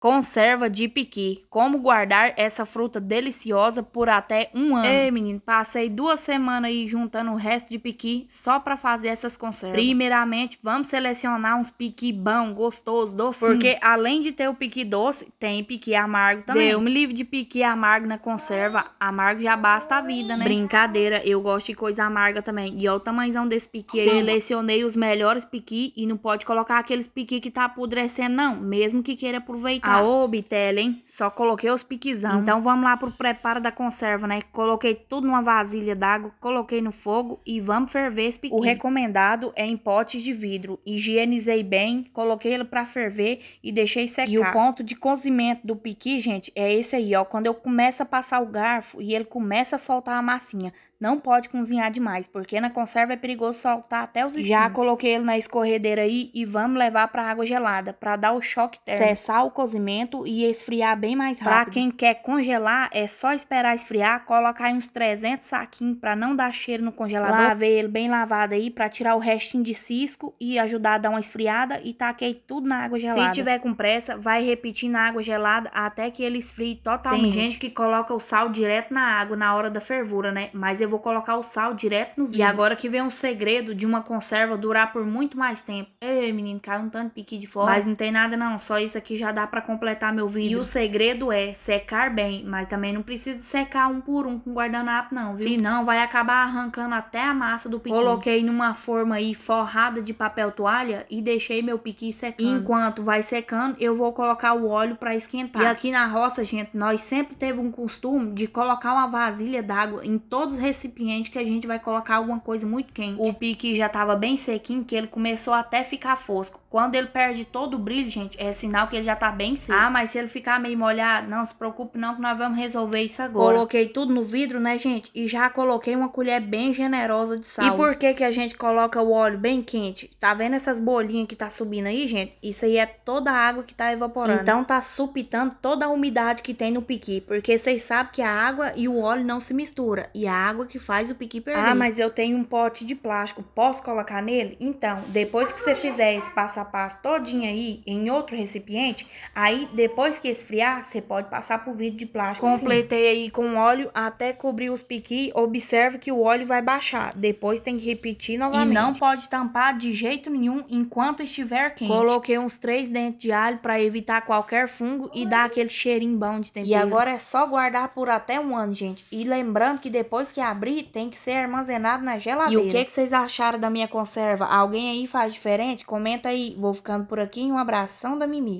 Conserva de piqui. Como guardar essa fruta deliciosa por até um ano? Ei, menino, passei duas semanas aí juntando o resto de piqui só para fazer essas conservas. Primeiramente, vamos selecionar uns piqui bons, gostoso, doces. Porque além de ter o piqui doce, tem piqui amargo também. Deu me livre de piqui amargo na conserva. Amargo já basta a vida, né? Brincadeira, eu gosto de coisa amarga também. E olha o tamanhozão desse piqui aí. Selecionei os melhores piqui e não pode colocar aqueles piqui que tá apodrecendo, não. Mesmo que queira aproveitar. Ah, ô, Bitela, hein? Só coloquei os piquizão. Então vamos lá pro preparo da conserva, né? Coloquei tudo numa vasilha d'água, coloquei no fogo e vamos ferver esse piqui. O recomendado é em potes de vidro. Higienizei bem, coloquei ele pra ferver e deixei secar. E o ponto de cozimento do piqui, gente, é esse aí, ó. Quando eu começo a passar o garfo e ele começa a soltar a massinha. Não pode cozinhar demais, porque na conserva é perigoso soltar até os espinhos. Já coloquei ele na escorredeira aí e vamos levar pra água gelada, pra dar o choque térmico. Cessar o cozimento cozimento e esfriar bem mais rápido. Para quem quer congelar, é só esperar esfriar, colocar aí uns 300 saquinhos para não dar cheiro no congelador. Lavei ele bem lavado aí para tirar o restinho de cisco e ajudar a dar uma esfriada e taquei tudo na água gelada. Se tiver com pressa, vai repetir na água gelada até que ele esfrie totalmente. Tem gente que coloca o sal direto na água na hora da fervura, né? Mas eu vou colocar o sal direto no vinho. E agora que vem um segredo de uma conserva durar por muito mais tempo. Ei, menino, caiu um tanto de de fora. Mas não tem nada não, só isso aqui já dá para completar meu vidro. E o segredo é secar bem, mas também não precisa secar um por um com guardanapo não, viu? Senão vai acabar arrancando até a massa do piqui. Coloquei numa forma aí forrada de papel toalha e deixei meu piqui secando. enquanto vai secando, eu vou colocar o óleo para esquentar. E aqui na roça, gente, nós sempre teve um costume de colocar uma vasilha d'água em todos os recipientes que a gente vai colocar alguma coisa muito quente. O piqui já tava bem sequinho que ele começou até ficar fosco. Quando ele perde todo o brilho, gente, é sinal que ele já tá bem seco. Ah, mas se ele ficar meio molhado, não se preocupe não que nós vamos resolver isso agora. Coloquei tudo no vidro, né, gente? E já coloquei uma colher bem generosa de sal. E por que que a gente coloca o óleo bem quente? Tá vendo essas bolinhas que tá subindo aí, gente? Isso aí é toda a água que tá evaporando. Então tá supitando toda a umidade que tem no piqui, porque vocês sabem que a água e o óleo não se mistura e a água que faz o piqui perder. Ah, mas eu tenho um pote de plástico, posso colocar nele? Então, depois que você fizer esse passo essa pasta todinha aí em outro recipiente, aí depois que esfriar, você pode passar por vidro de plástico. Completei sim. aí com óleo até cobrir os piqui, observe que o óleo vai baixar, depois tem que repetir novamente. E não pode tampar de jeito nenhum enquanto estiver quente. Coloquei uns três dentes de alho para evitar qualquer fungo e dar aquele cheirinho bom de tempero. E agora é só guardar por até um ano, gente. E lembrando que depois que abrir, tem que ser armazenado na geladeira. E o que, que vocês acharam da minha conserva? Alguém aí faz diferente? Comenta aí Vou ficando por aqui. Um abração da Mimi.